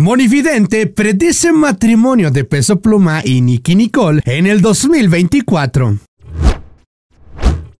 Monividente predice matrimonio de Peso Pluma y Nicky Nicole en el 2024.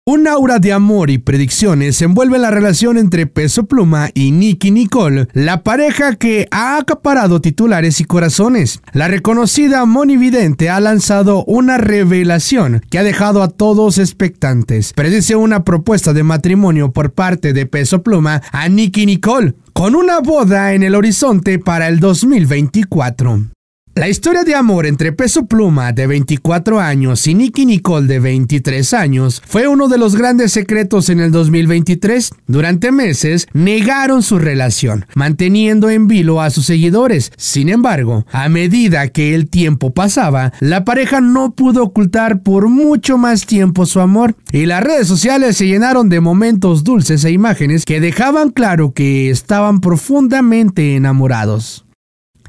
Un aura de amor y predicciones envuelve la relación entre Peso Pluma y Nicky Nicole, la pareja que ha acaparado titulares y corazones. La reconocida monividente ha lanzado una revelación que ha dejado a todos expectantes. Predice una propuesta de matrimonio por parte de Peso Pluma a Nicky Nicole, con una boda en el horizonte para el 2024. La historia de amor entre Peso Pluma de 24 años y Nicky Nicole de 23 años fue uno de los grandes secretos en el 2023. Durante meses negaron su relación, manteniendo en vilo a sus seguidores. Sin embargo, a medida que el tiempo pasaba, la pareja no pudo ocultar por mucho más tiempo su amor y las redes sociales se llenaron de momentos dulces e imágenes que dejaban claro que estaban profundamente enamorados.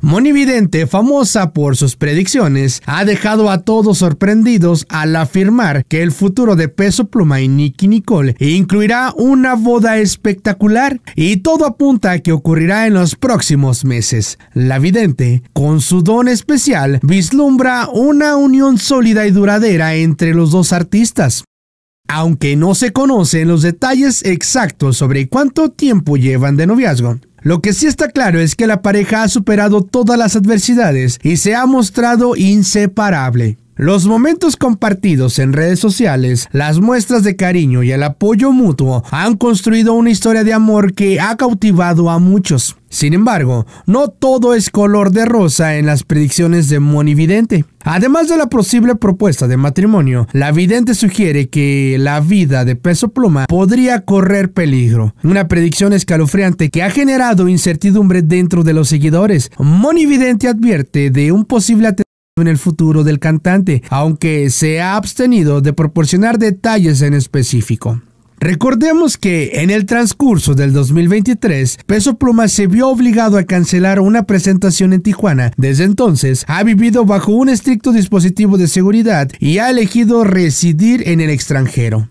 Moni famosa por sus predicciones, ha dejado a todos sorprendidos al afirmar que el futuro de Peso Pluma y Nicky Nicole incluirá una boda espectacular y todo apunta a que ocurrirá en los próximos meses. La Vidente, con su don especial, vislumbra una unión sólida y duradera entre los dos artistas. Aunque no se conocen los detalles exactos sobre cuánto tiempo llevan de noviazgo, lo que sí está claro es que la pareja ha superado todas las adversidades y se ha mostrado inseparable. Los momentos compartidos en redes sociales, las muestras de cariño y el apoyo mutuo han construido una historia de amor que ha cautivado a muchos. Sin embargo, no todo es color de rosa en las predicciones de Moni Vidente. Además de la posible propuesta de matrimonio, la vidente sugiere que la vida de Peso Pluma podría correr peligro. Una predicción escalofriante que ha generado incertidumbre dentro de los seguidores. Moni Vidente advierte de un posible en el futuro del cantante, aunque se ha abstenido de proporcionar detalles en específico. Recordemos que en el transcurso del 2023, Peso Pluma se vio obligado a cancelar una presentación en Tijuana. Desde entonces, ha vivido bajo un estricto dispositivo de seguridad y ha elegido residir en el extranjero.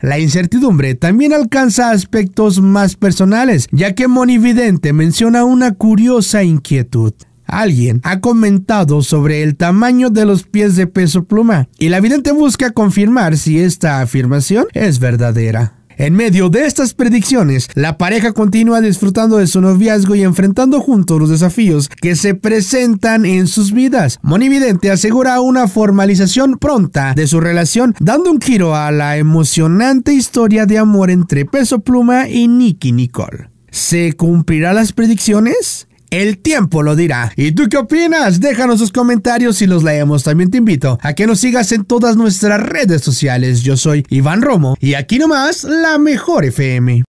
La incertidumbre también alcanza aspectos más personales, ya que Monividente menciona una curiosa inquietud. Alguien ha comentado sobre el tamaño de los pies de peso pluma y la vidente busca confirmar si esta afirmación es verdadera. En medio de estas predicciones, la pareja continúa disfrutando de su noviazgo y enfrentando juntos los desafíos que se presentan en sus vidas. Monividente asegura una formalización pronta de su relación, dando un giro a la emocionante historia de amor entre Peso Pluma y Nicky Nicole. ¿Se cumplirán las predicciones? El tiempo lo dirá. ¿Y tú qué opinas? Déjanos tus comentarios y los leemos. También te invito a que nos sigas en todas nuestras redes sociales. Yo soy Iván Romo y aquí nomás la mejor FM.